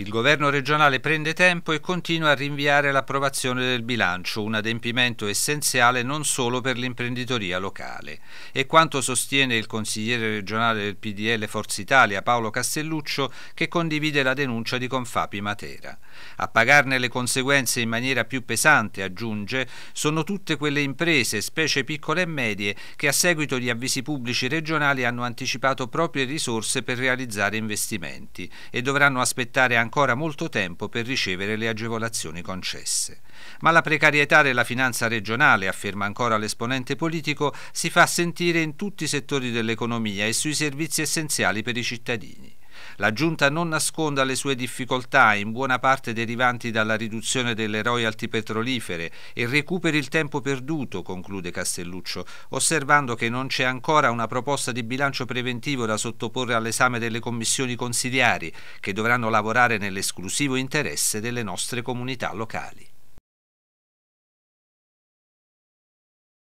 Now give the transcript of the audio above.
Il governo regionale prende tempo e continua a rinviare l'approvazione del bilancio, un adempimento essenziale non solo per l'imprenditoria locale. E quanto sostiene il consigliere regionale del PDL Forza Italia Paolo Castelluccio che condivide la denuncia di Confapi Matera. A pagarne le conseguenze in maniera più pesante, aggiunge, sono tutte quelle imprese, specie piccole e medie, che a seguito di avvisi pubblici regionali hanno anticipato proprie risorse per realizzare investimenti e dovranno aspettare anche ancora molto tempo per ricevere le agevolazioni concesse. Ma la precarietà della finanza regionale, afferma ancora l'esponente politico, si fa sentire in tutti i settori dell'economia e sui servizi essenziali per i cittadini. La Giunta non nasconda le sue difficoltà, in buona parte derivanti dalla riduzione delle royalty petrolifere, e recuperi il tempo perduto, conclude Castelluccio, osservando che non c'è ancora una proposta di bilancio preventivo da sottoporre all'esame delle commissioni consiliari, che dovranno lavorare nell'esclusivo interesse delle nostre comunità locali.